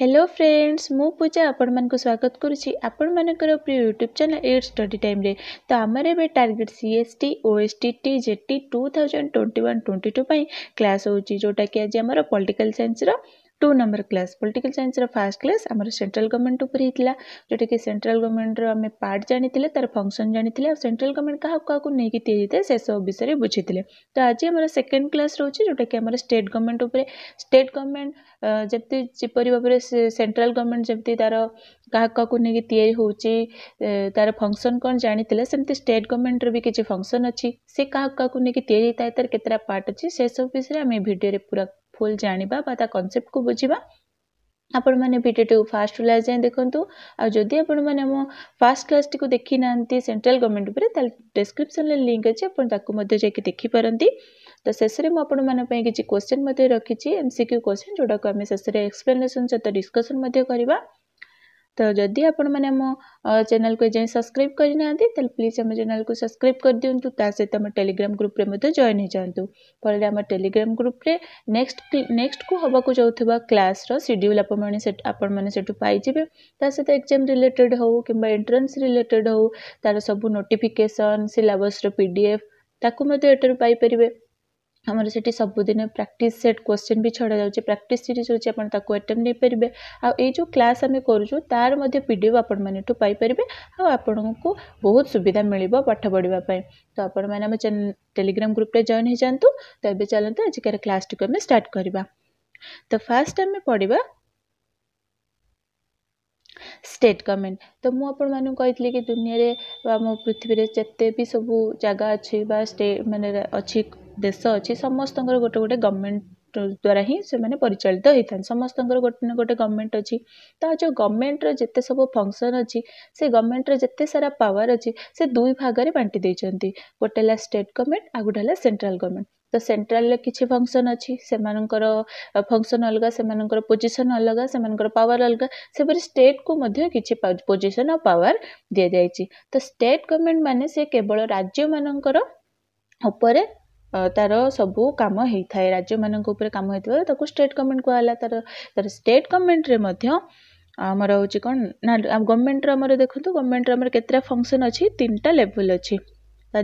hello friends ମୁଁ ପୂଜା ଆପଣମାନଙ୍କୁ ସ୍ୱାଗତ କରୁଛି ଆପଣମାନଙ୍କର ପ୍ରିୟ ୟୁଟ୍ୟୁବ୍ ଚ୍ୟାନେଲ୍ ଏଟ୍ ଷ୍ଟଡି ଟାଇମ୍ରେ ତ ଆମର ଏବେ ଟାର୍ଗେଟ୍ ସି ଏସ୍ ଟି ଓ S T T J T two thousand twenty one twenty two ପାଇଁ କ୍ଲାସ୍ ହେଉଛି ଯେଉଁଟାକି ଆଜି ଆମର ପଲିଟିକାଲ୍ ସାଇନ୍ସର two number class political science रा फर्स्ट क्लास हमर सेंट्रल गवर्नमेंट ऊपर हितला जोटे के सेंट्रल गवर्नमेंट रा हमें पार्ट जानिथिले तार फंक्शन और सेंट्रल गवर्नमेंट का का को नेकी ते जते से सब बिषय बुझिथिले तो आज हमर सेकंड क्लास रोछि जोटे के हमर स्टेट गवर्नमेंट ऊपर स्टेट गवर्नमेंट जेपते जे परिबापरे सेंट्रल गवर्नमेंट जेपते तार का का को नेकी ते होउछि तार फंक्शन कोन जानिथिले सेमते स्टेट गवर्नमेंट रो भी किछ फंक्शन अछि से का का को नेकी ते जेता तार केतरा पार्ट अछि से सब विषय हमें वीडियो रे पूरा ଫୁଲ୍ ଜାଣିବା ବା ତା କନସେପ୍ଟକୁ ବୁଝିବା ଆପଣମାନେ ଭିଡ଼ିଓଟିକୁ ଫାର୍ଷ୍ଟ କ୍ଲାସ୍ ଯାଏଁ ଦେଖନ୍ତୁ ଆଉ ଯଦି ଆପଣମାନେ ଆମ ଫାର୍ଷ୍ଟ କ୍ଲାସ୍ଟିକୁ ଦେଖିନାହାନ୍ତି ସେଣ୍ଟ୍ରାଲ୍ ଗଭର୍ଣ୍ଣମେଣ୍ଟ ଉପରେ ତାହେଲେ ଡେସ୍କ୍ରିପ୍ସନ୍ରେ ଲିଙ୍କ୍ ଅଛି ଆପଣ ତାକୁ ମଧ୍ୟ ଯାଇକି ଦେଖିପାରନ୍ତି ତ ଶେଷରେ ମୁଁ ଆପଣମାନଙ୍କ ପାଇଁ କିଛି କୋଶ୍ଚିନ୍ ମଧ୍ୟ ରଖିଛି ଏମ୍ ସି କ୍ୟୁ କୋଶ୍ଚିନ୍ ଯେଉଁଟାକୁ ଆମେ ଶେଷରେ ଏକ୍ସପ୍ଲେନେସନ୍ ସହିତ ଡିସ୍କସନ୍ ମଧ୍ୟ କରିବା तो जदि आपण मैंने चेल को जाए सब्सक्राइब करना प्लीज आम चेल को सब्सक्राइब कर दिंतु तासत आम टेलीग्राम ग्रुप जॉन हो जातु फल टेलीग्राम ग्रुप नेक्स्ट नेक्स्ट को हवा को जाऊँगा क्लास रिड्यूल आपजे सहित एक्जाम रिलेटेड हो कि एंट्रान्स रिलेटेड हो तार सब नोटिफिकेसन सिलबस रि डी एफ ताकूर पाइपर आमर से सबुद प्राक्ट सेट क्वेश्चन भी छड़ा जाए प्राक्ट सीरीज रोचे आपको एटेम नहीं पारे आ जो क्लास आम करूँ तार आपण को बहुत सुविधा मिल पाठ पढ़ापी तो आपण मैंने टेलीग्राम ग्रुप जॉन हो जातु तो ये चलते आजिकार क्लास टी आम स्टार्ट करवा तो फास्ट आम पढ़ा स्टेट गवर्नमेंट तो मुझे कि दुनिया में पृथ्वी जिते भी सब जगह अच्छे स्टे मैंने अच्छी देश अच्छी समस्त गोटे गोटे गवर्नमेंट द्वारा ही से परिचालित होता समस्त गोटे ना गोटे गवर्नमेंट अच्छी तो आज गवर्नमेंट रेत सब फंक्शन अच्छी से गवर्नमेंट रेत सारा पावर अच्छी से दुई भाग में बांटी गोटे स्टेट गवर्नमेंट आ गोटे सेन्ट्राल गवर्नमेंट तो सेन्ट्राल किसी फंक्शन अच्छी से मर फसन अलग से मर पोजिशन अलग से मर पावर अलग से स्टेट को पोजिशन और पावर दि जाइए तो स्टेट गवर्नमेंट मान से केवल राज्य मानर तार सब कम हो राज्य मानते कम होता स्टेट गवर्नमेंट कहला तर तर स्टेट गवर्नमेंट रे आमर हूँ कौन ना गवर्नमेंट रो देखो गवर्नमेंट रहा के फंक्शन अच्छी तीन टाइम लेवल अच्छी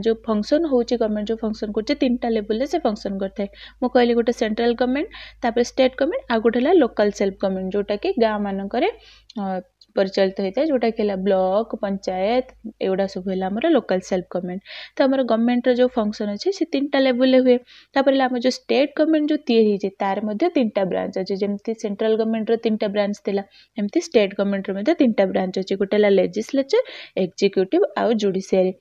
जो फंक्शन हो गवर्नमेंट जो फंक्शन कर टा लेवल से फंक्शन करते मुझे कहली गोटे सेंट्रल गवर्नमेंट तापर स्टेट गवर्नमेंट आ गोटे लोकल सेल्फ गवर्नमेंट जोटा कि गाँव मानक ପରିଚାଳିତ ହେଇଥାଏ ଯେଉଁଟାକି ହେଲା ବ୍ଲକ୍ ପଞ୍ଚାୟତ ଏଗୁଡ଼ା ସବୁ ହେଲା ଆମର ଲୋକାଲ୍ ସେଲ୍ଫ୍ ଗଭର୍ଣ୍ଣମେଣ୍ଟ୍ ତ ଆମର ଗଭର୍ଣ୍ଣମେଣ୍ଟ୍ର ଯେଉଁ ଫଙ୍କସନ୍ ଅଛି ସେ ତିନିଟା ଲେବୁଲ୍ରେ ହୁଏ ତା'ପରେ ହେଲା ଆମର ଯେଉଁ ଷ୍ଟେଟ୍ ଗଭର୍ଣ୍ଣମେଣ୍ଟ୍ ଯେଉଁ ତିଆରି ହେଇଛି ତା'ର ମଧ୍ୟ ତିନିଟା ବ୍ରାଞ୍ଚ୍ ଅଛି ଯେମିତି ସେଣ୍ଟ୍ରାଲ୍ ଗଭର୍ଣ୍ଣମେଣ୍ଟ୍ର ତିନିଟା ବ୍ରାଞ୍ଚ୍ ଥିଲା ଏମିତି ଷ୍ଟେଟ୍ ଗଭର୍ଣ୍ଣମେଣ୍ଟ୍ର ମଧ୍ୟ ତିନିଟା ବ୍ରାଞ୍ଚ୍ ଅଛି ଗୋଟେ ହେଲା ଲେଜିସ୍ଲେଚର୍ ଏକ୍ଜିକ୍ୟୁଟିଭ୍ ଆଉ ଜୁଡ଼ିସିଆରୀ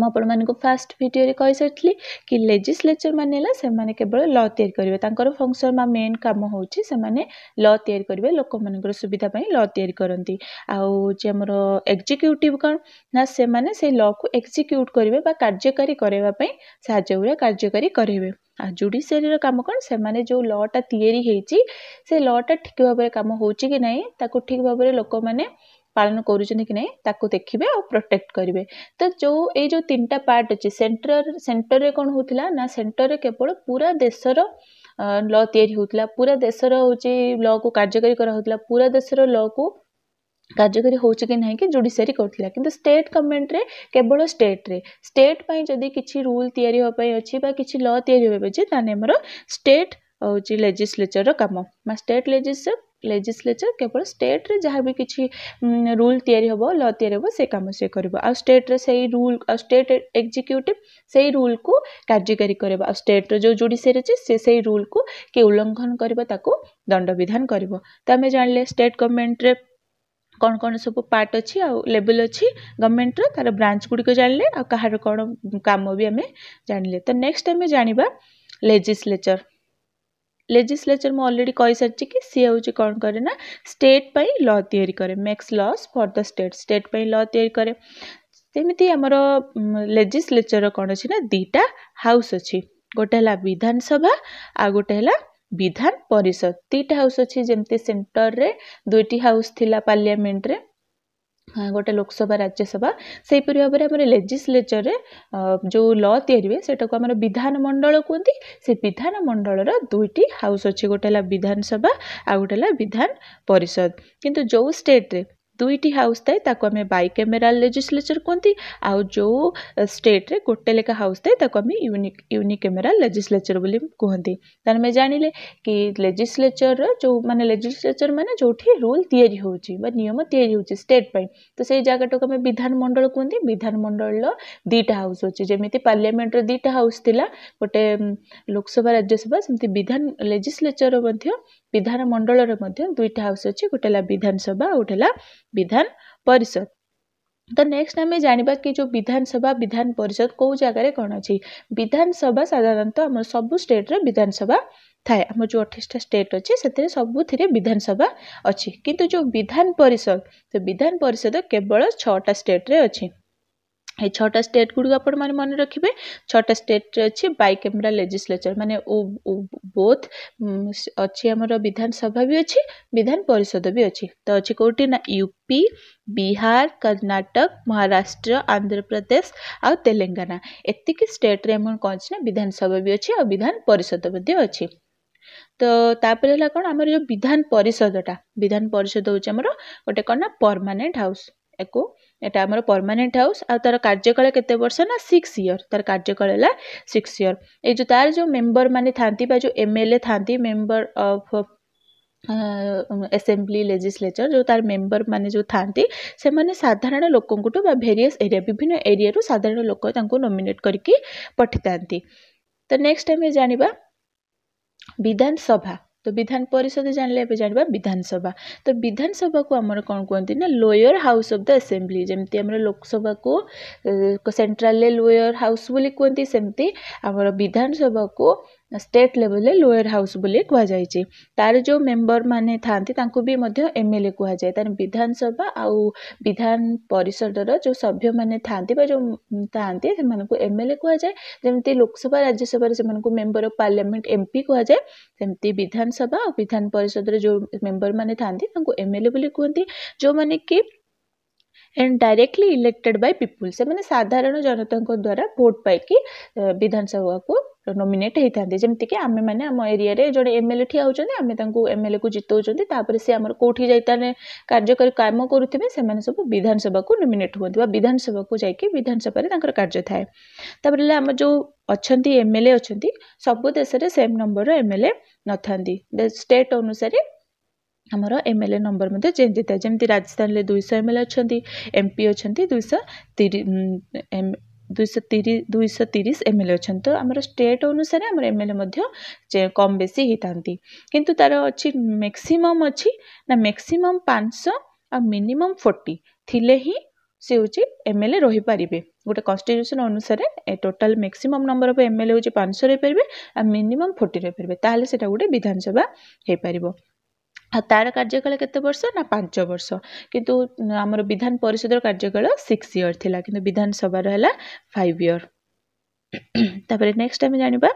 ମୁଁ ଆପଣମାନଙ୍କୁ ଫାର୍ଷ୍ଟ ଭିଡ଼ିଓରେ କହିସାରିଥିଲି କି ଲେଜିସ୍ଲେଚର୍ ମାନେ ହେଲା ସେମାନେ କେବଳ ଲ ତିଆରି କରିବେ ତାଙ୍କର ଫଙ୍କସନ୍ ବା ମେନ୍ କାମ ହେଉଛି ସେମାନେ ଲ ତିଆରି କରିବେ ଲୋକମାନଙ୍କର ସୁବିଧା ପାଇଁ ଲ ତିଆରି କରନ୍ତି ଆଉ ହେଉଛି ଆମର ଏକ୍ଜିକ୍ୟୁଟିଭ୍ କ'ଣ ନା ସେମାନେ ସେଇ ଲକୁ ଏକ୍ଜିକ୍ୟୁଟ୍ କରିବେ ବା କାର୍ଯ୍ୟକାରୀ କରାଇବା ପାଇଁ ସାହାଯ୍ୟ ହୁଏ କାର୍ଯ୍ୟକାରୀ କରାଇବେ ଆଉ ଜୁଡ଼ିସିଆରୀର କାମ କ'ଣ ସେମାନେ ଯେଉଁ ଲଟା ତିଆରି ହେଇଛି ସେ ଲଟା ଠିକ୍ ଭାବରେ କାମ ହେଉଛି କି ନାହିଁ ତାକୁ ଠିକ୍ ଭାବରେ ଲୋକମାନେ पालन कर देखिए आ प्रोटेक्ट करेंगे तो जो ये जो तीन टा पार्ट अच्छे सेन्टर सेन्टर में कौन होता ना सेन्टर में केवल पूरा देशर ल तैयारी होता पूरा देशर हूँ ल को कार्यकारी कराला पूरा देशर ल को कार्यकारी हो ना कि जुडिशरी करूला स्टेट गवर्नमेंट रे केवल स्टेट्रे स्टेट जदि किसी रूल या कि लिया तैयारी स्टेट हूँ लेजिस्लेचर काम स्टेट लेजिस्लेचर ଲେଜିସ୍ଲେଚର୍ କେବଳ ଷ୍ଟେଟ୍ରେ ଯାହା ବି କିଛି ରୁଲ୍ ତିଆରି ହେବ ଲ ତିଆରି ହେବ ସେ କାମ ସେ କରିବ ଆଉ ଷ୍ଟେଟ୍ରେ ସେଇ ରୁଲ୍ ଆଉ ଷ୍ଟେଟ୍ ଏକ୍ଜିକ୍ୟୁଟିଭ୍ ସେଇ ରୁଲ୍କୁ କାର୍ଯ୍ୟକାରୀ କରିବ ଆଉ ଷ୍ଟେଟ୍ର ଯେଉଁ ଜୁଡ଼ିସିଆରି ଅଛି ସେ ସେଇ ରୁଲ୍କୁ କିଏ ଉଲ୍ଲଙ୍ଘନ କରିବ ତାକୁ ଦଣ୍ଡବିଧାନ କରିବ ତ ଆମେ ଜାଣିଲେ ଷ୍ଟେଟ୍ ଗଭର୍ଣ୍ଣମେଣ୍ଟରେ କ'ଣ କ'ଣ ସବୁ ପାର୍ଟ ଅଛି ଆଉ ଲେବଲ୍ ଅଛି ଗଭର୍ଣ୍ଣମେଣ୍ଟର ତା'ର ବ୍ରାଞ୍ଚ ଗୁଡ଼ିକ ଜାଣିଲେ ଆଉ କାହାର କ'ଣ କାମ ବି ଆମେ ଜାଣିଲେ ତ ନେକ୍ସଟ୍ ଆମେ ଜାଣିବା ଲେଜିସ୍ଲେଚର୍ ଲେଜିସ୍ଲେଚର୍ ମୁଁ ଅଲରେଡ଼ି କହିସାରିଛି କି ସିଏ ହେଉଛି କ'ଣ କରେ ନା ଷ୍ଟେଟ୍ ପାଇଁ ଲ ତିଆରି କରେ makes laws for the state state ପାଇଁ ଲ ତିଆରି କରେ ସେମିତି ଆମର ଲେଜିସ୍ଲେଚର୍ର କ'ଣ ଅଛି ନା ଦୁଇଟା ହାଉସ୍ ଅଛି ଗୋଟେ ହେଲା ବିଧାନସଭା ଆଉ ଗୋଟେ ହେଲା ବିଧାନ ପରିଷଦ ଦୁଇଟା ହାଉସ୍ ଅଛି ଯେମିତି ସେଣ୍ଟର୍ରେ ଦୁଇଟି ହାଉସ୍ ଥିଲା ପାର୍ଲିଆମେଣ୍ଟରେ ଗୋଟେ ଲୋକସଭା ରାଜ୍ୟସଭା ସେହିପରି ଭାବରେ ଆମର ଲେଜିସ୍ଲେଚର୍ରେ ଯେଉଁ ଲ ତିଆରି ହୁଏ ସେଇଟାକୁ ଆମର ବିଧାନମଣ୍ଡଳ କୁହନ୍ତି ସେ ବିଧାନମଣ୍ଡଳର ଦୁଇଟି ହାଉସ୍ ଅଛି ଗୋଟେ ହେଲା ବିଧାନସଭା ଆଉ ଗୋଟେ ହେଲା ବିଧାନ ପରିଷଦ କିନ୍ତୁ ଯେଉଁ ଷ୍ଟେଟ୍ରେ दुईट हाउस थाएं बै कैमेराल लेजिस्लेचर कहते आउ जो स्टेट रे गोटे लेखा हाउस थाएं यूनिक कैमेराल लेजिस्लेचर बोली कहते हैं आम जान लें कि लेजिस्लेचर जो मैंने लेजिस्लेचर मैंने जो रूल याम या स्टेट पर तो से जगटा को विधानमंडल कहते विधानमंडल दुईटा हाउस अच्छे जमी पार्लियामेंटर दुईटा हाउस थी गोटे लोकसभा राज्यसभा विधान लेजिस्लेचर विधान मंडल दुईटा हाउस अच्छे गोटे विधानसभा गोटे विधान परिषद तो नेक्स्ट आम जानवा कि जो विधानसभा विधान परिषद कौ जगार कौन अच्छी विधानसभा साधारण तो सब स्टेट विधानसभा थाए आम जो अठाईटा स्टेट अच्छे से सबुरी विधानसभा अच्छी किंतु जो विधान परिषद तो विधान परिषद केवल छटा स्टेट अच्छी ଏଇ ଛଅଟା ଷ୍ଟେଟ୍ ଗୁଡ଼ିକ ଆପଣମାନେ ମନେ ରଖିବେ ଛଅଟା ଷ୍ଟେଟ୍ରେ ଅଛି ବାଇ କ୍ୟାମେରା ଲେଜିସ୍ଲେଚର୍ ମାନେ ବୋଥ୍ ଅଛି ଆମର ବିଧାନସଭା ବି ଅଛି ବିଧାନ ପରିଷଦ ବି ଅଛି ତ ଅଛି କେଉଁଠି ନା ୟୁ ପି ବିହାର କର୍ଣ୍ଣାଟକ ମହାରାଷ୍ଟ୍ର ଆନ୍ଧ୍ରପ୍ରଦେଶ ଆଉ ତେଲେଙ୍ଗାନା ଏତିକି ଷ୍ଟେଟ୍ରେ ଆମର କ'ଣ ଅଛି ନା ବିଧାନସଭା ବି ଅଛି ଆଉ ବିଧାନ ପରିଷଦ ମଧ୍ୟ ଅଛି ତ ତା'ପରେ ହେଲା କ'ଣ ଆମର ଯେଉଁ ବିଧାନ ପରିଷଦଟା ବିଧାନ ପରିଷଦ ହେଉଛି ଆମର ଗୋଟେ କ'ଣ ନା ପର୍ମାନେଣ୍ଟ ହାଉସ୍ ୟାକୁ ଏଇଟା ଆମର ପର୍ମାନେଣ୍ଟ ହାଉସ୍ ଆଉ ତା'ର କାର୍ଯ୍ୟକାଳ କେତେ ବର୍ଷ ନା ସିକ୍ସ ଇୟର୍ ତା'ର କାର୍ଯ୍ୟକାଳ ହେଲା ସିକ୍ସ ଇୟର୍ ଏଇ ଯେଉଁ ତା'ର ଯେଉଁ ମେମ୍ବରମାନେ ଥାନ୍ତି ବା ଯେଉଁ ଏମ୍ ଏଲ୍ ଏ ଥାନ୍ତି ମେମ୍ବର ଅଫ୍ ଆସେମ୍ବ୍ଲି ଲେଜିସ୍ଲେଚର ଯେଉଁ ତା'ର ମେମ୍ବରମାନେ ଯେଉଁ ଥାନ୍ତି ସେମାନେ ସାଧାରଣ ଲୋକଙ୍କଠୁ ବା ଭେରିୟସ୍ ଏରିଆ ବିଭିନ୍ନ ଏରିଆରୁ ସାଧାରଣ ଲୋକ ତାଙ୍କୁ ନୋମିନେଟ୍ କରିକି ପଠିଥାନ୍ତି ତ ନେକ୍ସଟ ଆମେ ଜାଣିବା ବିଧାନସଭା ତ ବିଧାନ ପରିଷଦ ଜାଣିଲେ ଏବେ ଜାଣିବା ବିଧାନସଭା ତ ବିଧାନସଭାକୁ ଆମର କ'ଣ କୁହନ୍ତି ନା lower house of the assembly ଯେମିତି ଆମର ଲୋକସଭାକୁ ସେଣ୍ଟ୍ରାଲରେ ଲୋୟର ହାଉସ୍ ବୋଲି କୁହନ୍ତି ସେମିତି ଆମର ବିଧାନସଭାକୁ स्टेट लेवल लोअर हाउस कहुई तार जो मेम्बर मैंने था भी एम एल ए कहुए तार विधानसभा आउ विधान परिषद जो सभ्य मैंने था जो था एम एल ए कहुए जमी Lok Sabha Rajya Sabha member of parliament M P कहुए सेमती विधानसभा और विधान परिषद जो मेम्बर मैंने था एम एल ए कहते जो मैंने कि and directly elected by people से मैंने साधारण जनता द्वारा भोट पाई विधानसभा को नोमेट होता है जमीती आम मैंने एरिया जो एम एल ए ठिया होमे एम एल ए को जितौं से आम कौट जाए कार्यकारी कम करेंगे से सब विधानसभा को नोमेट हूँ विधानसभा को जाकि विधानसभा कार्य थाए आम जो अच्छा एम एल ए अच्छा सबुदेश नंबर एम एल ए न था स्टेट अनुसार ଆମର ଏମ୍ ଏଲ୍ ଏ ନମ୍ବର ମଧ୍ୟ ଚେଞ୍ଜ ହେଇଥାଏ ଯେମିତି ରାଜସ୍ଥାନରେ ଦୁଇଶହ ଏମ୍ ଏଲ୍ ଏ ଅଛନ୍ତି ଏମ୍ ପି ଅଛନ୍ତି ଦୁଇଶହ ତିରି ଦୁଇଶହ ତିରି ଦୁଇଶହ ତିରିଶ ଏମ୍ ଏଲ୍ ଏ ଅଛନ୍ତି ତ ଆମର ଷ୍ଟେଟ୍ ଅନୁସାରେ ଆମର ଏମ୍ ଏଲ୍ ଏ ମଧ୍ୟ କମ୍ ବେଶୀ ହେଇଥାନ୍ତି କିନ୍ତୁ ତା'ର ଅଛି ମ୍ୟାକ୍ସିମମ୍ ଅଛି ନା ମ୍ୟାକ୍ସିମମ୍ ପାଞ୍ଚଶହ ଆଉ ମିନିମମ୍ ଫୋର୍ଟି ଥିଲେ ହିଁ ସେ ହେଉଛି ଏମ୍ ଏଲ୍ ଏ ରହିପାରିବେ ଗୋଟେ କନଷ୍ଟିଟ୍ୟୁସନ୍ ଅନୁସାରେ total maximum number of M L A ହେଉଛି ପାଞ୍ଚଶହ ରହିପାରିବେ ଆଉ ମିନିମମ୍ ଫୋର୍ଟି ରହିପାରିବେ ତାହେଲେ ସେଇଟା ଗୋଟେ ବିଧାନସଭା ହେଇପାରିବ ତା'ର କାର୍ଯ୍ୟକାଳ କେତେ ବର୍ଷ ନା ପାଞ୍ଚ ବର୍ଷ କିନ୍ତୁ ଆମର ବିଧାନ ପରିଷଦର କାର୍ଯ୍ୟକାଳ ସିକ୍ସ ଇୟର୍ ଥିଲା କିନ୍ତୁ ବିଧାନସଭାର ହେଲା ଫାଇଭ୍ ଇୟର୍ ତା'ପରେ ନେକ୍ସଟ୍ ଆମେ ଜାଣିବା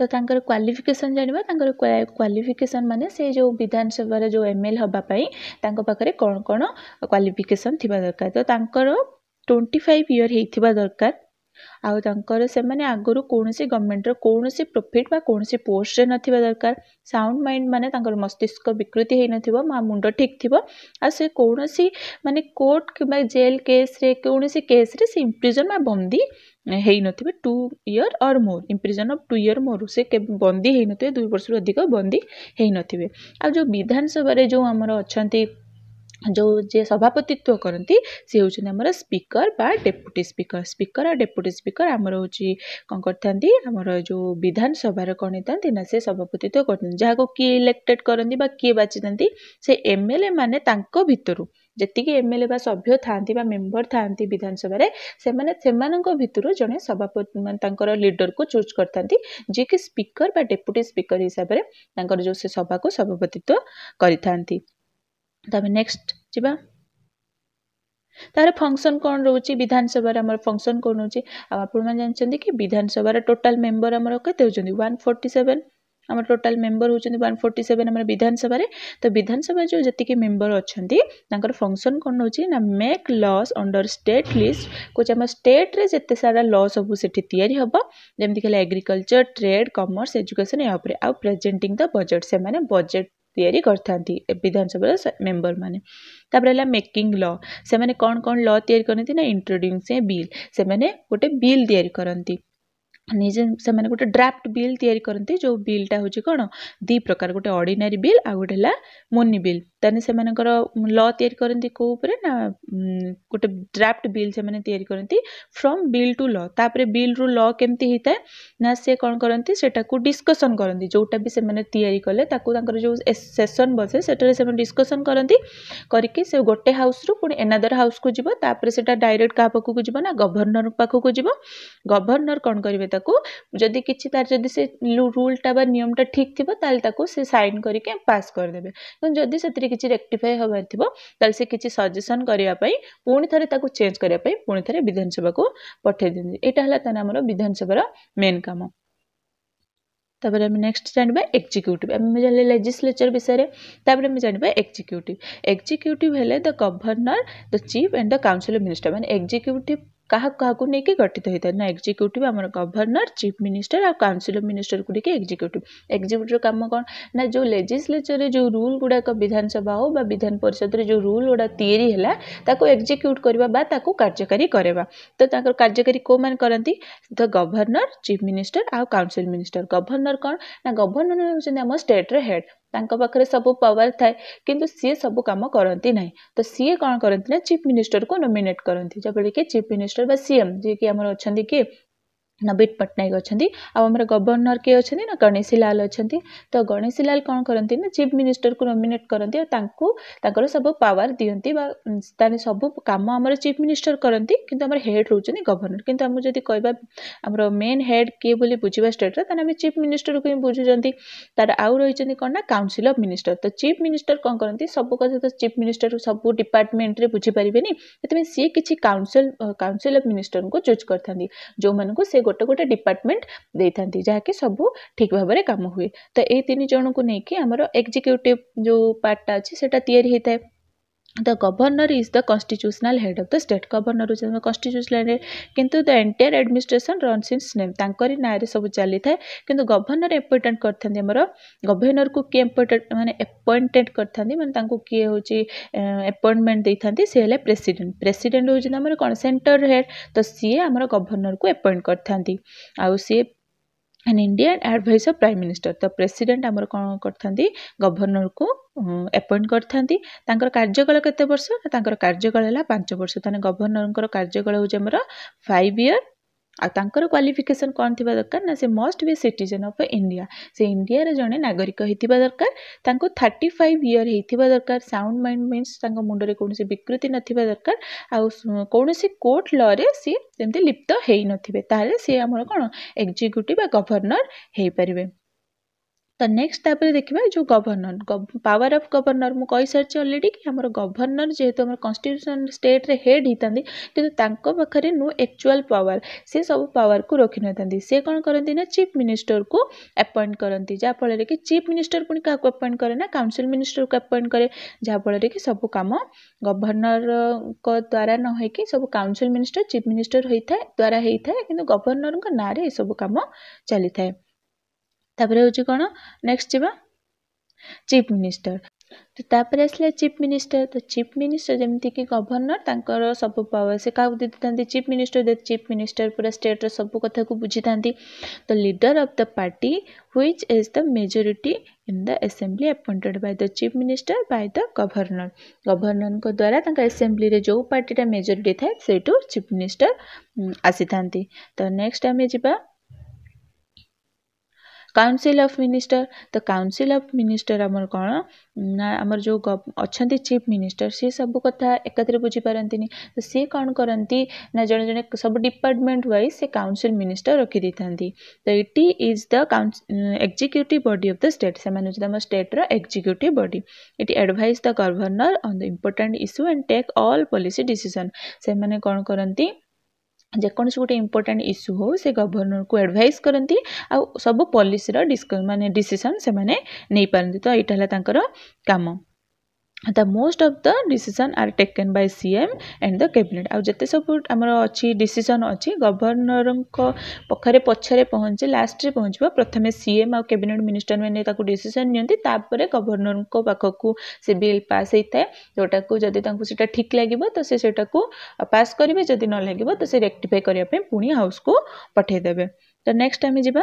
ତ ତାଙ୍କର କ୍ୱାଲିଫିକେସନ୍ ଜାଣିବା ତାଙ୍କର କ୍ୱାଲିଫିକେସନ୍ ମାନେ ସେ ଯେଉଁ ବିଧାନସଭାର ଯେଉଁ ଏମ୍ ଏଲ୍ ହେବା ପାଇଁ ତାଙ୍କ ପାଖରେ କ'ଣ କ'ଣ କ୍ୱାଲିଫିକେସନ୍ ଥିବା ଦରକାର ତ ତାଙ୍କର ଟ୍ୱେଣ୍ଟି ଫାଇଭ୍ ଇୟର୍ ହେଇଥିବା ଦରକାର ଆଉ ତାଙ୍କର ସେମାନେ ଆଗରୁ କୌଣସି ଗଭର୍ଣ୍ଣମେଣ୍ଟର କୌଣସି ପ୍ରଫିଟ୍ ବା କୌଣସି ପୋଷ୍ଟରେ ନଥିବା ଦରକାର ସାଉଣ୍ଡ ମାଇଣ୍ଡ ମାନେ ତାଙ୍କର ମସ୍ତିଷ୍କ ବିକୃତି ହେଇନଥିବ ମା ମୁଣ୍ଡ ଠିକ୍ ଥିବ ଆଉ ସେ କୌଣସି ମାନେ କୋର୍ଟ କିମ୍ବା ଜେଲ୍ କେସ୍ରେ କୌଣସି କେସ୍ରେ ସେ ଇମ୍ପ୍ରିଜନ୍ ବା ବନ୍ଦୀ ହେଇନଥିବେ two year or more imprison of two year more ସେ କେବେ ବନ୍ଦୀ ହେଇନଥିବେ ଦୁଇ ବର୍ଷରୁ ଅଧିକ ବନ୍ଦୀ ହେଇନଥିବେ ଆଉ ଯେଉଁ ବିଧାନସଭାରେ ଯେଉଁ ଆମର ଅଛନ୍ତି ଯେଉଁ ଯିଏ ସଭାପତିତ୍ୱ କରନ୍ତି ସେ ହେଉଛନ୍ତି ଆମର ସ୍ପିକର୍ ବା ଡେପୁଟି ସ୍ପିକର୍ ସ୍ପିକର୍ ଆଉ ଡେପୁଟି ସ୍ପିକର୍ ଆମର ହେଉଛି କ'ଣ କରିଥାନ୍ତି ଆମର ଯେଉଁ ବିଧାନସଭାର କ'ଣ ହେଇଥାନ୍ତି ନା ସେ ସଭାପତିତ୍ୱ କରିଥାନ୍ତି ଯାହାକୁ କିଏ ଇଲେକ୍ଟେଡ଼୍ କରନ୍ତି ବା କିଏ ବାଛିଥାନ୍ତି ସେ ଏମ୍ ଏଲ୍ ଏ ମାନେ ତାଙ୍କ ଭିତରୁ ଯେତିକି ଏମ୍ ଏଲ୍ ଏ ବା ସଭ୍ୟ ଥାଆନ୍ତି ବା ମେମ୍ବର୍ ଥାଆନ୍ତି ବିଧାନସଭାରେ ସେମାନେ ସେମାନଙ୍କ ଭିତରୁ ଜଣେ ସଭାପତି ମାନେ ତାଙ୍କର ଲିଡ଼ର୍କୁ ଚୁଜ୍ କରିଥାନ୍ତି ଯିଏକି ସ୍ପିକର୍ ବା ଡେପୁଟି ସ୍ପିକର୍ ହିସାବରେ ତାଙ୍କର ଯେଉଁ ସେ ସଭାକୁ ସଭାପତିତ୍ୱ କରିଥାନ୍ତି नेक्स्ट जा तार फंक्शन कौन रोच विधानसभा फंक्शन कौन रोच आपंट कि विधानसभा टोटाल मेम्बर आम कैसे वन फोर्टी सेवेन आम टोटाल मेम्बर होती वन फोर्टी सेवेन आम विधानसभा तो विधानसभा जो जी मेम्बर अच्छा फंक्शन कौन रोज ना make laws under state list कह स्टेट जिते सारा ल सब से हम जमी एग्रिकलचर ट्रेड कमर्स एजुकेशन या प्रेजेटिंग द बजेट से बजेट ତିଆରି କରିଥାନ୍ତି ବିଧାନସଭାର ମେମ୍ବର୍ମାନେ ତା'ପରେ ହେଲା ମେକିଂ ଲ ସେମାନେ କ'ଣ କ'ଣ ଲ ତିଆରି କରନ୍ତି ନା ଇଣ୍ଟ୍ରୋଡ୍ୟୁସିଂ ଏ ବିଲ୍ ସେମାନେ ଗୋଟେ ବିଲ୍ ତିଆରି କରନ୍ତି ନିଜେ ସେମାନେ ଗୋଟେ ଡ୍ରାଫ୍ଟ ବିଲ୍ ତିଆରି କରନ୍ତି ଯେଉଁ ବିଲ୍ଟା ହେଉଛି କ'ଣ ଦୁଇ ପ୍ରକାର ଗୋଟେ ଅର୍ଡ଼ିନାରୀ ବିଲ୍ ଆଉ ଗୋଟେ ହେଲା ମୁନି ବିଲ୍ तेने से लयारी करती कौपर ना गोटे ड्राफ्ट बिल से करती फ्रम बिल टू लापर बिल रु लमी होता है ना से कौन करती डिस्कसन करती जोटा भी से कले जो सेसन बसे से डिस्कसन करती करके गोटे हाउस रू पी एनादर हाउस को जब तापर से डायरेक्ट क्या पाक को ना गवर्नर पाक गवर्नर कौन करेंगे जदि किसी तार जब से रूलटा निम्टा ठीक थी तक सी सैन करके पास करदे जदि से କିଛି ରେକ୍ଟିଫାଏ ହେବାର ଥିବ ତାହେଲେ ସେ କିଛି ସଜେସନ୍ କରିବା ପାଇଁ ପୁଣି ଥରେ ତାକୁ ଚେଞ୍ଜ କରିବା ପାଇଁ ପୁଣି ଥରେ ବିଧାନସଭାକୁ ପଠାଇ ଦିଅନ୍ତି ଏଇଟା ହେଲା ତାହେଲେ ଆମର ବିଧାନସଭାର ମେନ୍ କାମ ତାପରେ ଆମେ ନେକ୍ସଟ ଜାଣିବା ଏକ୍ଜିକ୍ୟୁଟିଭ୍ ଆମେ ଜାଣିଲେ ଲେଜିସ୍ଲେଚର ବିଷୟରେ ତାପରେ ଆମେ ଜାଣିବା ଏକ୍ଜିକ୍ୟୁଟିଭ୍ ଏକ୍ଜିକ୍ୟୁଟିଭ୍ ହେଲେ the governor the chief and the council minister ମାନେ ଏକ୍ଜିକ୍ୟୁଟିଭ୍ क्या क्या नहीं गठित होता है ना एक्जिक्यूट आम गवर्नर चिफ मिनिस्टर आ काउनसिल मिनिस्टर को लेकिन एक्जिक्यूट एक्जिक्यूट काम कौन ना जो लेजिस्लेचर जो रूल गुड़ाक विधानसभा हो विधान परिषद जो रूल गुड़ा या एक्जिक्यूट करवा कार्यकारी करवा तो कार्यकारी कौ मैंने करती तो गवर्नर चिफ मिनिस्टर आउ काउनसिल मिनिस्टर गवर्नर कौन ना गवर्नर होती आम स्टेट्र ତାଙ୍କ ପାଖରେ ସବୁ ପାୱାର ଥାଏ କିନ୍ତୁ ସିଏ ସବୁ କାମ କରନ୍ତି ନାହିଁ ତ ସିଏ କ'ଣ କରନ୍ତି ନା ଚିଫ୍ ମିନିଷ୍ଟରକୁ ନୋମିନେଟ୍ କରନ୍ତି ଯେପରିକି ଚିଫ୍ ମିନିଷ୍ଟର ବା ସି ଏମ୍ ଯିଏକି ଆମର ଅଛନ୍ତି କିଏ ନବୀନ ପଟ୍ଟନାୟକ ଅଛନ୍ତି ଆଉ ଆମର ଗଭର୍ଣ୍ଣର କିଏ ଅଛନ୍ତି ନା ଗଣେଶୀ ଲାଲ ଅଛନ୍ତି ତ ଗଣେଶୀ ଲାଲ କ'ଣ କରନ୍ତି ନା ଚିଫ୍ ମିନିଷ୍ଟରକୁ ନୋମିନେଟ୍ କରନ୍ତି ଆଉ ତାଙ୍କୁ ତାଙ୍କର ସବୁ ପାୱାର ଦିଅନ୍ତି ବା ତାର ସବୁ କାମ ଆମର ଚିଫ୍ ମିନିଷ୍ଟର କରନ୍ତି କିନ୍ତୁ ଆମର ହେଡ଼୍ ରହୁଛନ୍ତି ଗଭର୍ଣ୍ଣର କିନ୍ତୁ ଆମକୁ ଯଦି କହିବା ଆମର ମେନ୍ ହେଡ଼୍ କିଏ ବୋଲି ବୁଝିବା ଷ୍ଟେଟ୍ର ତାହେଲେ ଆମେ ଚିଫ୍ ମିନିଷ୍ଟରକୁ ହିଁ ବୁଝୁଛନ୍ତି ତାର ଆଉ ରହିଛନ୍ତି କ'ଣ ନା କାଉନସିଲ୍ ଅଫ୍ ମିନିଷ୍ଟର ତ ଚିଫ୍ ମିନିଷ୍ଟର କ'ଣ କରନ୍ତି ସବୁ କଥା ତ ଚିଫ୍ ମିନିଷ୍ଟର ସବୁ ଡିପାର୍ଟମେଣ୍ଟରେ ବୁଝିପାରିବେନି ସେଥିପାଇଁ ସିଏ କିଛି କାଉନସିଲ୍ କାଉନସିଲ୍ ଅଫ୍ ମିନିଷ୍ଟରଙ୍କୁ ଚୁଜ୍ କରିଥାନ୍ତି ଯେଉଁମାନଙ୍କୁ ସେ ଗୋଟେ ଗୋଟେ ଡିପାର୍ଟମେଣ୍ଟ ଦେଇଥାନ୍ତି ଯାହାକି ସବୁ ଠିକ୍ ଭାବରେ କାମ ହୁଏ ତ ଏଇ ତିନି ଜଣଙ୍କୁ ନେଇକି ଆମର ଏକ୍ଜିକ୍ୟୁଟିଭ୍ ଯେଉଁ ପାର୍ଟଟା ଅଛି ସେଇଟା ତିଆରି ହେଇଥାଏ the governor is the constitutional head of the state governor हो कन्स्टिट्यूशनल हेड कि the entire administration run seen name तरी ना सब चली था कि गवर्नर एपोइंटेट करमर गवर्नर को किए एपोइंटेड मैंने एपोइंटेड कर मैंने किए हूँ एपोइंटमेंट दे था सी है प्रेसीडेट प्रेसीडेट हूँ कौन सेन्टर हेड तो सी आम गवर्नर को एपोइंट कर सी and Indian advice of prime minister ତ ପ୍ରେସିଡେଣ୍ଟ ଆମର କ'ଣ କରିଥାନ୍ତି ଗଭର୍ଣ୍ଣରକୁ ଆପଏଣ୍ଟ କରିଥାନ୍ତି ତାଙ୍କର କାର୍ଯ୍ୟକାଳ କେତେ ବର୍ଷ ତାଙ୍କର କାର୍ଯ୍ୟକାଳ ହେଲା ପାଞ୍ଚ ବର୍ଷ ତାହେଲେ ଗଭର୍ଣ୍ଣରଙ୍କର କାର୍ଯ୍ୟକାଳ ହେଉଛି ଆମର ଫାଇଭ୍ ଇୟର୍ ଆଉ ତାଙ୍କର କ୍ୱାଲିଫିକେସନ୍ କ'ଣ ଥିବା ଦରକାର ନା ସେ must be citizen of India ସେ ଇଣ୍ଡିଆର ଜଣେ ନାଗରିକ ହେଇଥିବା ଦରକାର ତାଙ୍କୁ ଥାର୍ଟି ଫାଇଭ୍ ଇୟର୍ ହେଇଥିବା ଦରକାର ସାଉଣ୍ଡ ମାଇଣ୍ଡ ମିନ୍ସ ତାଙ୍କ ମୁଣ୍ଡରେ କୌଣସି ବିକୃତି ନଥିବା ଦରକାର ଆଉ କୌଣସି କୋର୍ଟ ଲରେ ସିଏ ସେମିତି ଲିପ୍ତ ହେଇନଥିବେ ତାହେଲେ ସିଏ ଆମର କ'ଣ ଏକ୍ଜିକ୍ୟୁଟିଭ୍ ବା ଗଭର୍ଣ୍ଣର୍ ହେଇପାରିବେ ତ ନେକ୍ସଟ ତାପରେ ଦେଖିବା ଯେଉଁ ଗଭର୍ଣ୍ଣର ପାୱାର ଅଫ୍ ଗଭର୍ଣ୍ଣର ମୁଁ କହିସାରିଛି ଅଲରେଡ଼ି କି ଆମର ଗଭର୍ଣ୍ଣର ଯେହେତୁ ଆମର କନଷ୍ଟିଟ୍ୟୁସନ୍ ଷ୍ଟେଟ୍ରେ ହେଡ୍ ହେଇଥାନ୍ତି କିନ୍ତୁ ତାଙ୍କ ପାଖରେ ନୋ ଆକ୍ଚୁଆଲ୍ ପାୱାର ସେ ସବୁ ପାୱାରକୁ ରଖିନଥାନ୍ତି ସେ କ'ଣ କରନ୍ତି ନା ଚିଫ୍ ମିନିଷ୍ଟରକୁ ଆପଏଣ୍ଟ କରନ୍ତି ଯାହାଫଳରେ କି ଚିଫ୍ ମିନିଷ୍ଟର ପୁଣି କାହାକୁ ଆପଏଣ୍ଟ କରେ ନା କାଉନସିଲ୍ ମିନିଷ୍ଟରକୁ ଆପଏଣ୍ଟ କରେ ଯାହାଫଳରେ କି ସବୁ କାମ ଗଭର୍ଣ୍ଣରଙ୍କ ଦ୍ୱାରା ନ ହୋଇକି ସବୁ କାଉନସିଲ୍ ମିନିଷ୍ଟର ଚିଫ୍ ମିନିଷ୍ଟର ହୋଇଥାଏ ଦ୍ୱାରା ହେଇଥାଏ କିନ୍ତୁ ଗଭର୍ଣ୍ଣରଙ୍କ ନାଁରେ ଏସବୁ କାମ ଚାଲିଥାଏ ତାପରେ ହେଉଛି କ'ଣ ନେକ୍ସଟ ଯିବା ଚିଫ୍ ମିନିଷ୍ଟର ତ ତାପରେ ଆସିଲା ଚିଫ୍ ମିନିଷ୍ଟର ତ ଚିଫ୍ ମିନିଷ୍ଟର ଯେମିତିକି ଗଭର୍ଣ୍ଣର ତାଙ୍କର ସବୁ ପାୱାର ସେ କାହାକୁ ଦେଇଥାନ୍ତି ଚିଫ୍ ମିନିଷ୍ଟର ଚିଫ୍ ମିନିଷ୍ଟର ପୁରା ଷ୍ଟେଟ୍ର ସବୁ କଥାକୁ ବୁଝିଥାନ୍ତି ତ leader of the party which is the majority in the assembly appointed by the chief minister by the governor ଗଭର୍ଣ୍ଣରଙ୍କ ଦ୍ୱାରା ତାଙ୍କ ଆସେମ୍ବ୍ଲିରେ ଯେଉଁ ପାର୍ଟିଟା ମେଜୋରିଟି ଥାଏ ସେଇଠୁ ଚିଫ୍ ମିନିଷ୍ଟର ଆସିଥାନ୍ତି ତ ନେକ୍ସଟ ଆମେ ଯିବା କାଉନସିଲ୍ ଅଫ୍ ମିନିଷ୍ଟର ତ କାଉନସିଲ୍ ଅଫ୍ ମିନିଷ୍ଟର ଆମର କ'ଣ ନା ଆମର ଯେଉଁ ଅଛନ୍ତି ଚିଫ୍ ମିନିଷ୍ଟର ସିଏ ସବୁ କଥା ଏକାଥରେ ବୁଝିପାରନ୍ତିନି ତ ସିଏ କ'ଣ କରନ୍ତି ନା ଜଣେ ଜଣେ ସବୁ ଡିପାର୍ଟମେଣ୍ଟ ୱାଇଜ୍ ସେ କାଉନସିଲ୍ ମିନିଷ୍ଟର ରଖିଦେଇଥାନ୍ତି ତ it is the executive body of the state ସେମାନେ ହେଉଛନ୍ତି ଆମ ଷ୍ଟେଟ୍ର executive body it advise the governor on the important issue and take all policy decision ସେମାନେ କ'ଣ କରନ୍ତି ଯେକୌଣସି ଗୋଟେ ଇମ୍ପୋର୍ଟାଣ୍ଟ ଇସ୍ୟୁ ହେଉ ସେ ଗଭର୍ଣ୍ଣରକୁ ଆଡ଼ଭାଇସ୍ କରନ୍ତି ଆଉ ସବୁ ପଲିସିର ମାନେ ଡିସିସନ୍ ସେମାନେ ନେଇପାରନ୍ତି ତ ଏଇଟା ହେଲା ତାଙ୍କର କାମ the most of the decision are taken by CM and the cabinet आज जिते सब आम अच्छी डिसीजन अच्छी गवर्नर पक्षे पचर पहुँचे लास्ट में पहुँच प्रथम सीएम आ कैबिनेट मिनिस्टर मैंने डिसीजन निपर गवर्नर पाखक से बिल पास होता है जोटा को जब ठीक लगे तो से पास करेंगे जदि न लगे तो सी रेक्टिफाए करने पुणी हाउस को पठेदे तो नेक्स्ट आम जा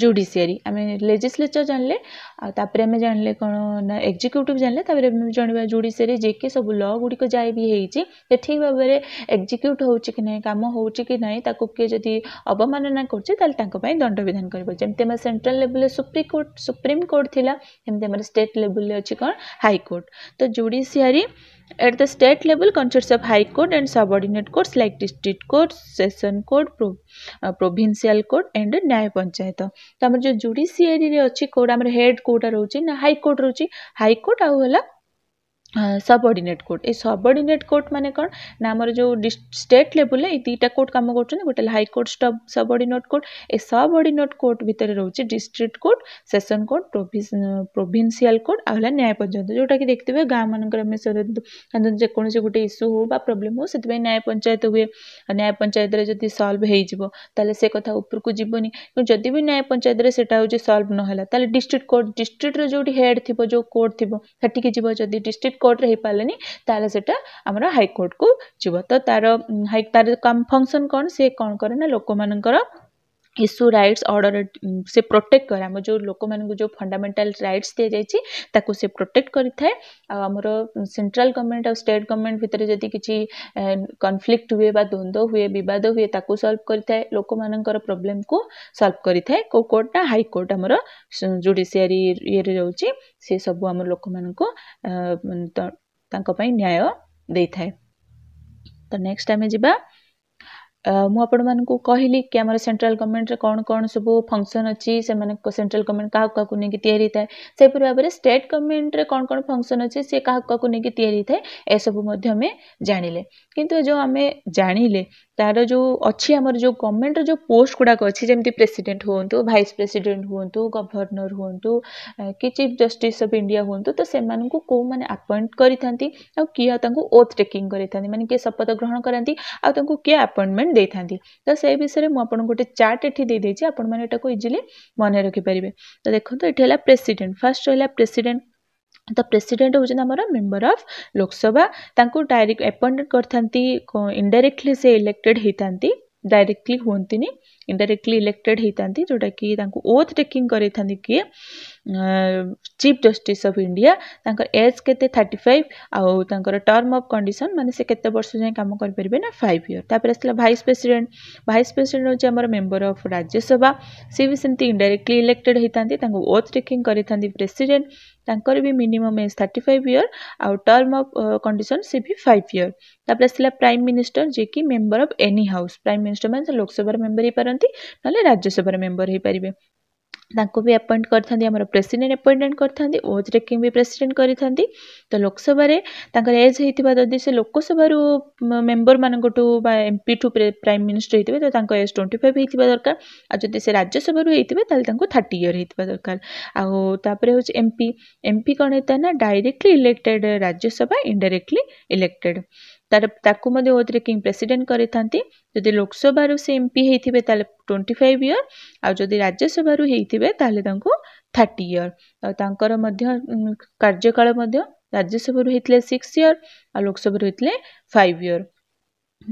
ଜୁଡ଼ିସିଆରୀ ଆମେ ଲେଜିସ୍ଲେଚର୍ ଜାଣିଲେ ଆଉ ତାପରେ ଆମେ ଜାଣିଲେ କ'ଣ ନା ଏକ୍ଜିକ୍ୟୁଟିଭ୍ ଜାଣିଲେ ତାପରେ ଜାଣିବା ଜୁଡ଼ିସିଆରୀ ଯେ କି ସବୁ ଲ ଗୁଡ଼ିକ ଯାହା ବି ହେଇଛି ସେ ଠିକ୍ ଭାବରେ ଏକ୍ଜିକ୍ୟୁଟ୍ ହେଉଛି କି ନାହିଁ କାମ ହେଉଛି କି ନାହିଁ ତାକୁ କିଏ ଯଦି ଅବମାନନା କରୁଛି ତାହେଲେ ତାଙ୍କ ପାଇଁ ଦଣ୍ଡ ବିଧାନ କରିବ ଯେମିତି ଆମର ସେଣ୍ଟ୍ରାଲ୍ ଲେଭେଲ୍ରେ ସୁପ୍ରିମକୋର୍ଟ ସୁପ୍ରିମକୋର୍ଟ ଥିଲା ସେମିତି ଆମର ଷ୍ଟେଟ୍ ଲେଭେଲ୍ରେ ଅଛି କ'ଣ ହାଇକୋର୍ଟ ତ judiciary At the state level, consists of High Court and subordinate courts like District Court, Session Court, Pro, uh, Provincial Court and न्याय पंचायत तो आम जो जुडिसीआरी अच्छी कोर्ट आम हेड कोर्टा रोचे ना हाई कोर्ट रोचे हाई कोर्ट आउ है ସବ୍-ଅର୍ଡିନେଟ୍ କୋର୍ଟ ଏ ସବ୍-ଅର୍ଡିନେଟ୍ କୋର୍ଟ ମାନେ କ'ଣ ନା ଆମର ଯୋଉ ଷ୍ଟେଟ୍ ଲେବୁଲରେ ଏଇ ଦିଟା କୋର୍ଟ କାମ କରୁଛନ୍ତି ଗୋଟେ ହେଲା ହାଇକୋର୍ଟ ସବ୍-ଅର୍ଡିନେଟ୍ କୋର୍ଟ ଏ ସବ୍-ଅର୍ଡିନେଟ୍ କୋର୍ଟ ଭିତରେ ରହୁଛି district court session court provincial court ଆଉ ହେଲା ନ୍ୟାୟ ପଞ୍ଚାୟତ ଯୋଉଟାକି ଦେଖିଥିବେ ଗାଁମାନଙ୍କରେ ଆମେ ଯେକୌଣସି ଗୋଟେ ଇସ୍ୟୁ ହଉ ବା ପ୍ରୋବ୍ଲେମ୍ ହଉ ସେଥିପାଇଁ ନ୍ୟାୟ ପଞ୍ଚାୟତ ହୁଏ ନ୍ୟାୟ ପଞ୍ଚାୟତରେ ଯଦି ସଲ୍ଭ ହେଇଯିବ ତାହେଲେ ସେ କଥା ଉପରକୁ ଯିବନି ଯଦି ବି ନ୍ୟାୟ ପଞ୍ଚାୟତରେ ସେଟା ହେଉଛି ସଲ୍ଭ ନହେଲା ତାହେଲେ ଡିଷ୍ଟ୍ରିକ୍ଟ କୋର୍ଟ ଡିଷ୍ଟ୍ରିକ୍ଟର ଯୋଉଠି ହେଡ୍ ଥିବ ଯୋଉ କୋର୍ଟ ଥିବ ସେଠିକି ଯିବ ଯଦି ଡିଷ୍ଟ୍ରିକ୍ଟ कट्रे है पारे तर हाइकोर्टको तार तार फङ्सन कन् सि कन कि इश्यू रईट्स अर्डर से प्रोटेक्ट कर आम जो लोक मान जो फंडामेटाल रईट्स दि जाए से प्रोटेक्ट कर आमर गवर्नमेंट आ स्टेट गवर्नमेंट भितर जदि किसी कनफ्लिक्ट हुए द्वंद्व हुए बिद हुए सल्व करें लोक मान प्रोब्लेम को सल्व करें कौ कोर्टना हाइकोर्ट आमर जुडिसीयरी ई रोचे से सब आम लोक मानक न्याय दे था तो नेक्स्ट आम जा ମୁଁ ଆପଣମାନଙ୍କୁ କହିଲି କି ଆମର ସେଣ୍ଟ୍ରାଲ୍ ଗଭର୍ଣ୍ଣମେଣ୍ଟରେ କ'ଣ କ'ଣ ସବୁ ଫଙ୍କସନ୍ ଅଛି ସେମାନେ ସେଣ୍ଟ୍ରାଲ୍ ଗଭର୍ଣ୍ଣମେଣ୍ଟ କାହାକୁ କାହାକୁ ନେଇକି ତିଆରି ହେଇଥାଏ ସେହିପରି ଭାବରେ ଷ୍ଟେଟ୍ ଗଭର୍ଣ୍ଣମେଣ୍ଟରେ କ'ଣ କ'ଣ ଫଙ୍କସନ୍ ଅଛି ସେ କାହାକୁ କାହାକୁ ନେଇକି ତିଆରି ହେଇଥାଏ ଏସବୁ ମଧ୍ୟ ଆମେ ଜାଣିଲେ କିନ୍ତୁ ଯେଉଁ ଆମେ ଜାଣିଲେ ତା'ର ଯେଉଁ ଅଛି ଆମର ଯେଉଁ ଗଭର୍ଣ୍ଣମେଣ୍ଟର ଯେଉଁ ପୋଷ୍ଟ ଗୁଡ଼ାକ ଅଛି ଯେମିତି ପ୍ରେସିଡ଼େଣ୍ଟ ହୁଅନ୍ତୁ ଭାଇସ୍ ପ୍ରେସିଡ଼େଣ୍ଟ ହୁଅନ୍ତୁ ଗଭର୍ଣ୍ଣର ହୁଅନ୍ତୁ କି ଚିଫ୍ ଜଷ୍ଟିସ୍ ଅଫ୍ ଇଣ୍ଡିଆ ହୁଅନ୍ତୁ ତ ସେମାନଙ୍କୁ କେଉଁମାନେ ଆପଏଣ୍ଟ କରିଥାନ୍ତି ଆଉ କିଏ ତାଙ୍କୁ ଓଥ୍ ଟେକିଂ କରିଥାନ୍ତି ମାନେ କିଏ ଶପଥ ଗ୍ରହଣ କରନ୍ତି ଆଉ ତାଙ୍କୁ କିଏ ଆପଏଣ୍ଟମେଣ୍ଟ ଦେଇଥାନ୍ତି ତ ସେ ବିଷୟରେ ମୁଁ ଆପଣଙ୍କୁ ଗୋଟେ ଚାର୍ଟ ଏଠି ଦେଇଦେଇଛି ଆପଣମାନେ ଏଟାକୁ ଇଜିଲି ମନେ ରଖିପାରିବେ ତ ଦେଖନ୍ତୁ ଏଠି ହେଲା ପ୍ରେସିଡ଼େଣ୍ଟ ଫାର୍ଷ୍ଟ ରହିଲା ପ୍ରେସିଡ଼େଣ୍ଟ ତ ପ୍ରେସିଡ଼େଣ୍ଟ ହେଉଛନ୍ତି ଆମର ମେମ୍ବର ଅଫ୍ ଲୋକସଭା ତାଙ୍କୁ ଡାଇରେକ୍ଟ ଆପଏଣ୍ଟମେଣ୍ଟ କରିଥାନ୍ତି ଇନଡାଇରେକ୍ଟଲି ସେ ଇଲେକ୍ଟେଡ଼ ହେଇଥାନ୍ତି ଡାଇରେକ୍ଟଲି ହୁଅନ୍ତିନି इंडाइरेक्टली इलेक्टेड होता जोटा कि ओथ टेकिंग कर chief justice of India age के थर्टी फाइव आउर टर्म अफ कंडीशन मानते केत वर्ष जाए कम करेंगे ना फाइव इयर तापर आसा भाइस प्रेसीडेट भाइस प्रेसीडेट हूँ आम मेम्बर अफ राज्यसभा सी भी सेमती इनडाइरेक्टली इलेक्टेड होता ओथ टेकिंग कर प्रेसीडेट तर भी minimum age thirty five year आउ टर्म अफ कंडीशन सी भी फाइव इयर तापर आसा प्राइम मिनिस्टर जी कि member of any house prime minister मैंने लोकसभा मेम्बर हो पार्टी करती ना राज्यसभा मेम्बर हो पारे भी अपॉइंट कर था अपॉइंटमेंट कर था ओजरे भी प्रेसीडेट कर तो लोकसभा एज होता जदि से लोकसभा मेम्बर मानूँ M P to prime minister होते तो एज ट्वेंटी फाइव होता दरकार आदि से राज्यसभा होता थर्ट इयर होता दरकार आउपर हूँ एम पी एम पी कौन है ना directly elected Rajya Sabha indirectly elected तार प्रेसीडेट करदी लोकसभा से एम पी होते हैं ट्वेंटी फाइव इयर आदि राज्यसभा थर्टी इयर आर कार्यकाल राज्यसभा सिक्स इयर आ लोकसभा फाइव इयर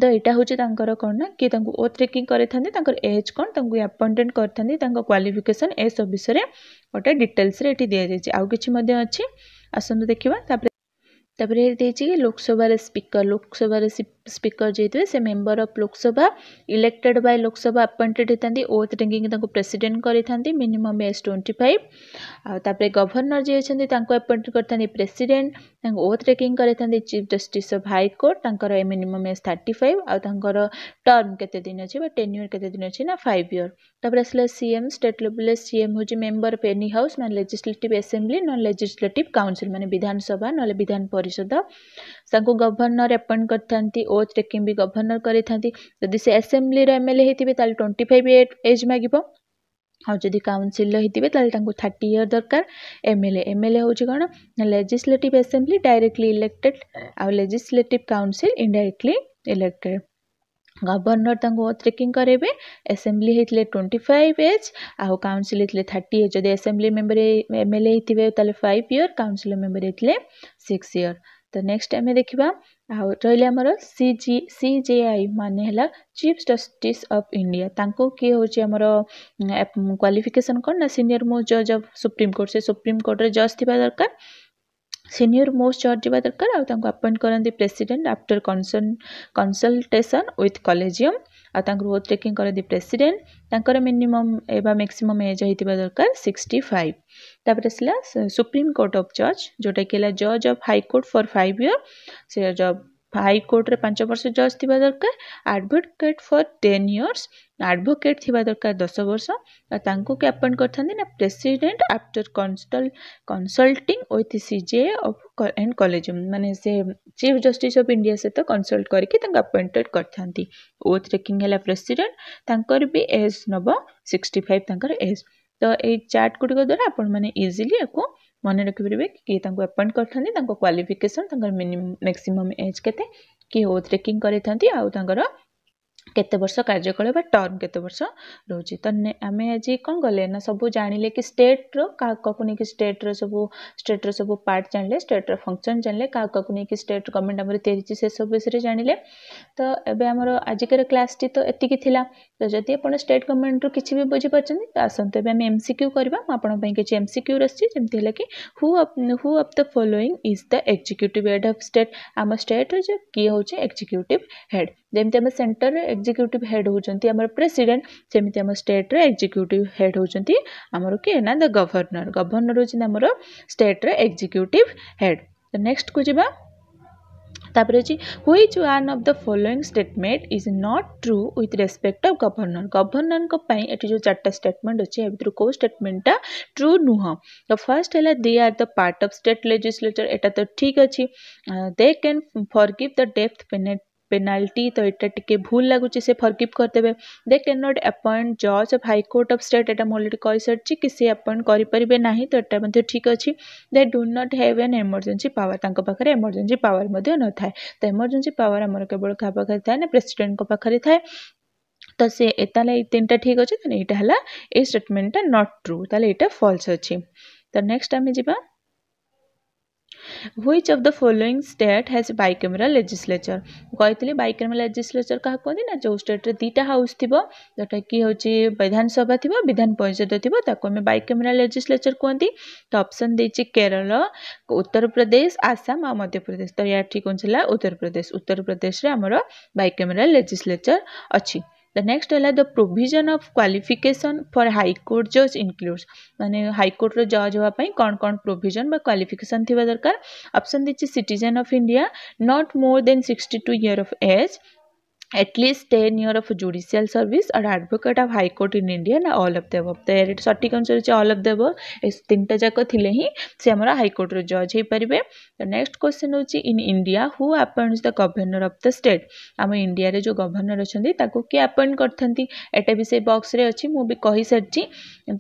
तो यहाँ हूँ कौन ना किए ओ ट्रेकिंग कर एज कौन आपइंटेट कर क्वाफिकेसन ए सब विषय में गोटे डिटेल्स दि जाए आउ कि आसतु देखा ତା'ପରେ ଦେଇଛି ଲୋକସଭାର ସ୍ପିକର୍ ଲୋକସଭାର स्पीकर जी थे से member of Lok Sabha elected by Lok Sabha appointed होता ओथ रिंगिंग प्रेसीडेट कर मिनिमम एज ट्वेंटी फाइव आपर गवर्नर जी अच्छा अपॉइंट कर प्रेसीडेट ओथ रिंगिंग कर chief justice of high court minimum age thirty five आर टर्म के टेन इयर के फाइव इयर तपर सीएम स्टेट लेवल सीएम हूँ मेम्बर अफ एनी हाउस मैंने लेजिस्लेट असेंबली नजिस्लेट काउनसिल मैंने विधानसभा ना विधान परिषद ताकि गवर्नर एपॉइंट करते ओ चेकिंग भी गवर्नर करी से आसेम्बलीर एम एल ए होती है ट्वेंटी फाइव एज माग आदि काउनसिलर होते हैं थर्ट इयर दरकार M L M L A हूँ कौन लेजिस्लेट आसेम्बली डायरेक्टली इलेक्टेड आउ legislate council indirectly elected governor तक ट्रेकिंग करेंगे एसेम्बली होते हैं ट्वेंटी फाइव एज आउ काउनसिल एज जब assembly member MLA L A होते फाइव इयर काउनसिल मेम्बर होते सिक्स इयर ତ ନେକ୍ସଟ ଆମେ ଦେଖିବା ଆଉ ରହିଲେ ଆମର C G C J I ମାନେ ହେଲା ଚିଫ୍ ଜଷ୍ଟିସ୍ ଅଫ୍ ଇଣ୍ଡିଆ ତାଙ୍କୁ କିଏ ହେଉଛି ଆମର କ୍ୱାଲିଫିକେସନ୍ କ'ଣ ନା ସିନିୟର ମୋଷ୍ଟ ଜଜ୍ ଅଫ୍ ସୁପ୍ରିମକୋର୍ଟ ସେ ସୁପ୍ରିମକୋର୍ଟରେ ଜଜ୍ ଥିବା ଦରକାର ସିନିୟର ମୋଷ୍ଟ ଜଜ୍ ଥିବା ଦରକାର ଆଉ ତାଙ୍କୁ ଆପଏଣ୍ଟ କରନ୍ତି ପ୍ରେସିଡେଣ୍ଟ ଆଫ୍ଟର କନସନ୍ କନସଲ୍ଟେସନ୍ ୱିଥ୍ କଲେଜିୟମ୍ ଆଉ ତାଙ୍କୁ ରୋଲ୍ ଟେକିଂ କରେ ଦି ପ୍ରେସିଡେଣ୍ଟ ତାଙ୍କର ମିନିମମ୍ ବା ମ୍ୟାକ୍ସିମମ୍ ଏଜ୍ ହେଇଥିବା ଦରକାର ସିକ୍ସଟି ଫାଇଭ୍ ତାପରେ ଆସିଲା ସୁପ୍ରିମ୍ କୋର୍ଟ ଅଫ୍ ଜଜ୍ ଯେଉଁଟାକି ହେଲା ଜଜ୍ of high court for five year ସେ ଜବ୍ ହାଇକୋର୍ଟରେ ପାଞ୍ଚ ବର୍ଷ ଜଜ୍ ଥିବା ଦରକାର advocate for ten years advocate थी दरकार दस वर्ष क्यापन कर प्रेसीडेट आफ्टर कनसल consulting oath C J of and कलेज मैंने से चिफ जस्टिस ऑफ इंडिया सहित कनसल्ट करके अपॉइंटेड कर ओथ है प्रेसीडेट तक भी एज नब सिक्सटी फाइव तर एज तो ये चार्ट गुड़िक द्वारा आपजिली या मन रखिपरेंगे किए appoint qualification minimum maximum age के किए ओथ रेकिंग करें आर କେତେ ବର୍ଷ କାର୍ଯ୍ୟକାଳ ବା ଟର୍ମ କେତେ ବର୍ଷ ରହୁଛି ତ ଆମେ ଆଜି କ'ଣ କଲେ ନା ସବୁ ଜାଣିଲେ କି ଷ୍ଟେଟ୍ର କାହା କାହାକୁ ନେଇକି ଷ୍ଟେଟ୍ର ସବୁ ଷ୍ଟେଟ୍ର ସବୁ ପାର୍ଟ ଜାଣିଲେ ଷ୍ଟେଟ୍ର ଫଙ୍କସନ୍ ଜାଣିଲେ କାହା କାହାକୁ ନେଇକି ଷ୍ଟେଟ୍ ଗଭର୍ଣ୍ଣମେଣ୍ଟ ଆମର ତିରିଛି ସେସବୁ ବିଷୟରେ ଜାଣିଲେ ତ ଏବେ ଆମର ଆଜିକାର କ୍ଲାସ୍ଟି ତ ଏତିକି ଥିଲା ତ ଯଦି ଆପଣ ଷ୍ଟେଟ୍ ଗଭର୍ଣ୍ଣମେଣ୍ଟରୁ କିଛି ବି ବୁଝିପାରୁଛନ୍ତି ତ ଆସନ୍ତୁ ଏବେ ଆମେ ଏମ୍ ସି କ୍ୟୁ କରିବା ମୁଁ ଆପଣଙ୍କ ପାଇଁ କିଛି ଏମ୍ ସି କ୍ୟୁ ଆସିଛି ଯେମିତି ହେଲା କି who who of the following is the executive head of state ଆମ ଷ୍ଟେଟ୍ର ଯେ କିଏ ହେଉଛି ଏକ୍ଜିକ୍ୟୁଟିଭ୍ ହେଡ଼୍ ଯେମିତି ଆମେ ସେଣ୍ଟରରେ ଏକ୍ଜିକ୍ୟୁଟିଭ୍ ହେଡ୍ ହେଉଛନ୍ତି ଆମର ପ୍ରେସିଡେଣ୍ଟ ସେମିତି ଆମ ଷ୍ଟେଟ୍ରେ ଏକ୍ଜିକ୍ୟୁଟିଭ୍ ହେଡ୍ ହେଉଛନ୍ତି ଆମର କିଏ ନା ଦ ଗଭର୍ଣ୍ଣର ଗଭର୍ଣ୍ଣର ହେଉଛନ୍ତି ଆମର ଷ୍ଟେଟ୍ର ଏକ୍ଜିକ୍ୟୁଟିଭ୍ ହେଡ୍ ତ ନେକ୍ସଟକୁ ଯିବା ତାପରେ ଅଛି which one of the following statement is not true with respect of governor ଗଭର୍ଣ୍ଣରଙ୍କ ପାଇଁ ଏଠି ଯେଉଁ ଚାରିଟା ଷ୍ଟେଟମେଣ୍ଟ ଅଛି ଏହା ଭିତରୁ କେଉଁ ଷ୍ଟେଟମେଣ୍ଟଟା ଟ୍ରୁ ନୁହଁ ତ ଫାର୍ଷ୍ଟ ହେଲା they are the part of state legislature ଏଟା ତ ଠିକ୍ ଅଛି they can forgive the death penalty penalty तो यहाँ टी भूल लगुच से फरकिप करदे दे कैन नट अपॉइंट जज अफ हाइकोर्ट अफ स्टेट एटा मुझे कही सारी कि सी एपॉइंट करेंगे ना तो यह ठीक अच्छे they do not have an emergency power तक एमरजेन्सी पावर न था तो एमरजेन्सी पावर आम केवल क्या पाखे थाए ना प्रेसीडेट पाखे थाए तो सी तीन टाइम ठीक अच्छे यहाँ है ये स्टेटमेंटा नट ट्रु ताल ये फल्स अच्छी तो नेक्स्ट आम जा which of the following state has bicameral legislature କହିଥିଲି bicameral legislature କାହା କୁହନ୍ତି ନା ଯେଉଁ ଷ୍ଟେଟ୍ରେ ଦୁଇଟା ହାଉସ୍ ଥିବ ଯେଉଁଟା କି ହେଉଛି ବିଧାନସଭା ଥିବ ବିଧାନ ପରିଷଦ ଥିବ ତାକୁ ଆମେ ବାଇକାମେରାଲ ଲେଜିସ୍ଲେଚର୍ କୁହନ୍ତି ତ ଅପସନ୍ ଦେଇଛି କେରଳ ଉତ୍ତରପ୍ରଦେଶ ଆସାମ ଆଉ ମଧ୍ୟପ୍ରଦେଶ ତ ଏହା ଠିକ୍ ହେଉଛି ଉତ୍ତରପ୍ରଦେଶ ଉତ୍ତରପ୍ରଦେଶରେ ଆମର ବାଇକାମେରାଲ ଲେଜିସ୍ଲେଚର୍ ଅଛି The next ହେଲା the provision of qualification for high court judge includes मैंने high court रो judge ହେବା ପାଇଁ कौन କ'ଣ provision बा qualification ଥିବା ଦରକାର Option ଦେଇଛି citizen of india not more than 62 year of age at least 10 near of judicial service or advocate of high court in india na all of the above the সঠিক answer is all of the above এই তিনটা যাক থিলে হি সে আমার high court রে জজ হই পারিবে the next question হচ্ছে in India who appoints the governor of the state ଆମ ଇଣ୍ଡିଆରେ ଯେଉଁ ଗଭର୍ଣ୍ଣର ଅଛନ୍ତି ତାକୁ କିଏ ଆପଏଣ୍ଟ କରିଥାନ୍ତି ଏଇଟା ବି ସେଇ ବକ୍ସରେ ଅଛି ମୁଁ ବି କହିସାରିଛି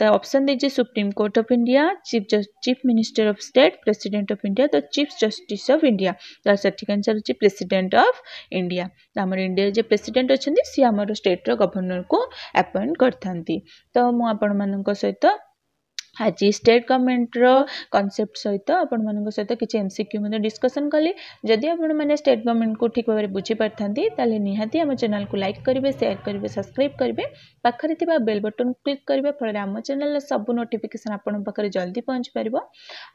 ତା ଅପସନ୍ ଦେଇଛି supreme court of India chief chief minister of state president of India ତ ଚିଫ୍ ଜଷ୍ଟିସ୍ ଅଫ୍ ଇଣ୍ଡିଆ ତ ସଠିକ୍ ହେଉଛି ପ୍ରେସିଡେଣ୍ଟ ଅଫ୍ ଇଣ୍ଡିଆ ଆମର ଇଣ୍ଡିଆ ଯେ ପ୍ରେସିଡେଣ୍ଟ ଅଛନ୍ତି ସିଏ ଆମର ଷ୍ଟେଟ୍ର ଗଭର୍ଣ୍ଣରକୁ ଆପଏଣ୍ଟ କରିଥାନ୍ତି ତ ମୁଁ ଆପଣମାନଙ୍କ ସହିତ ଆଜି ଷ୍ଟେଟ୍ ଗଭର୍ଣ୍ଣମେଣ୍ଟର କନସେପ୍ଟ ସହିତ ଆପଣମାନଙ୍କ ସହିତ କିଛି ଏମ୍ ସି କ୍ୟୁ ମଧ୍ୟ ଡିସ୍କସନ୍ କଲି ଯଦି ଆପଣମାନେ ଷ୍ଟେଟ୍ ଗଭର୍ଣ୍ଣମେଣ୍ଟକୁ ଠିକ୍ ଭାବରେ ବୁଝିପାରିଥାନ୍ତି ତାହେଲେ ନିହାତି ଆମ ଚ୍ୟାନେଲ୍କୁ ଲାଇକ୍ କରିବେ ସେୟାର୍ କରିବେ ସବସ୍କ୍ରାଇବ୍ କରିବେ ପାଖରେ ଥିବା ବେଲ୍ ବଟନ୍ କ୍ଲିକ୍ କରିବା ଫଳରେ ଆମ ଚ୍ୟାନେଲ୍ର ସବୁ ନୋଟିଫିକେସନ୍ ଆପଣଙ୍କ ପାଖରେ ଜଲ୍ଦି ପହଞ୍ଚିପାରିବ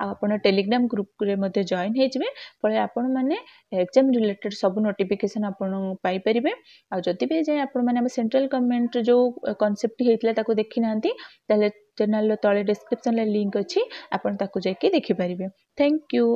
ଆଉ ଆପଣ ଟେଲିଗ୍ରାମ୍ ଗ୍ରୁପ୍ରେ ମଧ୍ୟ ଜଏନ୍ ହୋଇଯିବେ ଫଳରେ ଆପଣମାନେ ଏକ୍ଜାମ୍ ରିଲେଟେଡ଼୍ ସବୁ ନୋଟିଫିକେସନ୍ ଆପଣ ପାଇପାରିବେ ଆଉ ଯଦି ବି ଯାଏଁ ଆପଣମାନେ ଆମ ସେଣ୍ଟ୍ରାଲ୍ ଗଭର୍ଣ୍ଣମେଣ୍ଟର ଯେଉଁ କନସେପ୍ଟ ହୋଇଥିଲା ତାକୁ ଦେଖିନାହାନ୍ତି ତାହେଲେ ଚ୍ୟାନେଲ୍ର ତଳେ ଡିସ୍କ୍ରିପ୍ସନ୍ରେ ଲିଙ୍କ୍ ଅଛି ଆପଣ ତାକୁ ଯାଇକି ଦେଖିପାରିବେ ଥ୍ୟାଙ୍କ୍ ୟୁ